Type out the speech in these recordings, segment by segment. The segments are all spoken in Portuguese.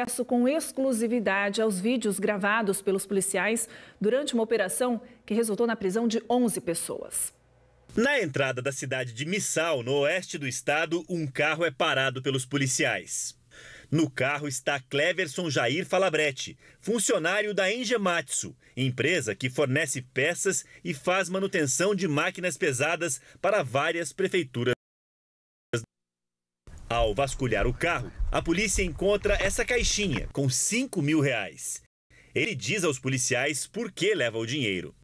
acesso com exclusividade aos vídeos gravados pelos policiais durante uma operação que resultou na prisão de 11 pessoas. Na entrada da cidade de Missal, no oeste do estado, um carro é parado pelos policiais. No carro está Cleverson Jair Falabrete, funcionário da Engematsu, empresa que fornece peças e faz manutenção de máquinas pesadas para várias prefeituras ao vasculhar o carro, a polícia encontra essa caixinha com 5 mil reais. Ele diz aos policiais por que leva o dinheiro.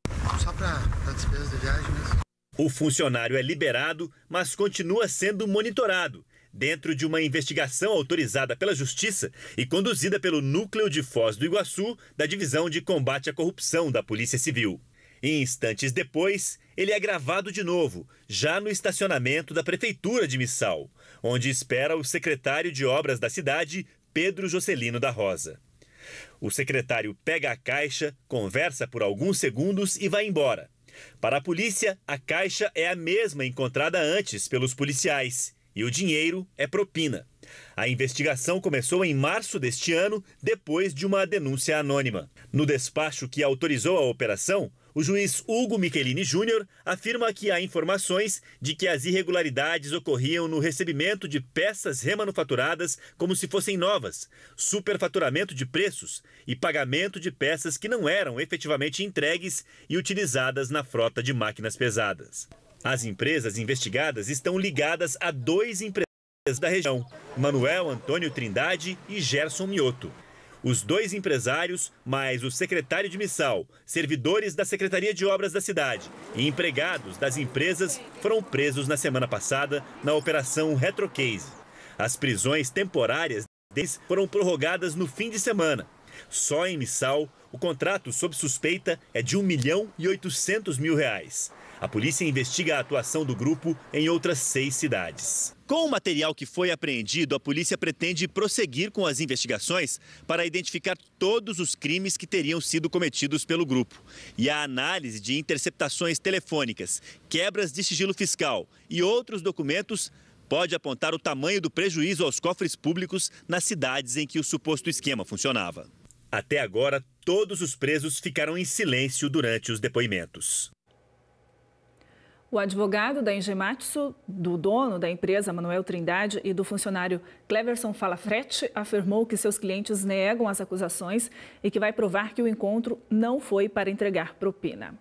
Só para despesa de viagem mesmo. O funcionário é liberado, mas continua sendo monitorado dentro de uma investigação autorizada pela Justiça e conduzida pelo Núcleo de Foz do Iguaçu, da Divisão de Combate à Corrupção da Polícia Civil. E instantes depois, ele é gravado de novo, já no estacionamento da Prefeitura de Missal, onde espera o secretário de obras da cidade, Pedro Jocelino da Rosa. O secretário pega a caixa, conversa por alguns segundos e vai embora. Para a polícia, a caixa é a mesma encontrada antes pelos policiais e o dinheiro é propina. A investigação começou em março deste ano, depois de uma denúncia anônima. No despacho que autorizou a operação, o juiz Hugo Michelini Júnior afirma que há informações de que as irregularidades ocorriam no recebimento de peças remanufaturadas como se fossem novas, superfaturamento de preços e pagamento de peças que não eram efetivamente entregues e utilizadas na frota de máquinas pesadas. As empresas investigadas estão ligadas a dois empresários da região, Manuel Antônio Trindade e Gerson Mioto. Os dois empresários, mais o secretário de missal, servidores da Secretaria de Obras da cidade e empregados das empresas foram presos na semana passada na Operação Retrocase. As prisões temporárias deles foram prorrogadas no fim de semana. Só em missal, o contrato sob suspeita é de 1 milhão e 800 mil reais. A polícia investiga a atuação do grupo em outras seis cidades. Com o material que foi apreendido, a polícia pretende prosseguir com as investigações para identificar todos os crimes que teriam sido cometidos pelo grupo. E a análise de interceptações telefônicas, quebras de sigilo fiscal e outros documentos pode apontar o tamanho do prejuízo aos cofres públicos nas cidades em que o suposto esquema funcionava. Até agora, todos os presos ficaram em silêncio durante os depoimentos. O advogado da Engematsu, do dono da empresa, Manuel Trindade, e do funcionário Cleverson Falafrete, afirmou que seus clientes negam as acusações e que vai provar que o encontro não foi para entregar propina.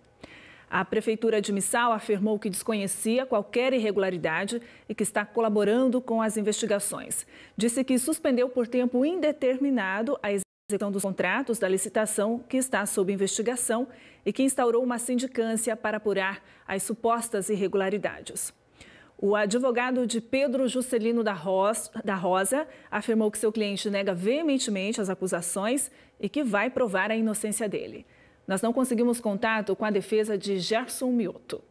A Prefeitura de Missal afirmou que desconhecia qualquer irregularidade e que está colaborando com as investigações. Disse que suspendeu por tempo indeterminado a execução dos contratos da licitação que está sob investigação e que instaurou uma sindicância para apurar as supostas irregularidades. O advogado de Pedro Juscelino da Rosa afirmou que seu cliente nega veementemente as acusações e que vai provar a inocência dele. Nós não conseguimos contato com a defesa de Gerson Mioto.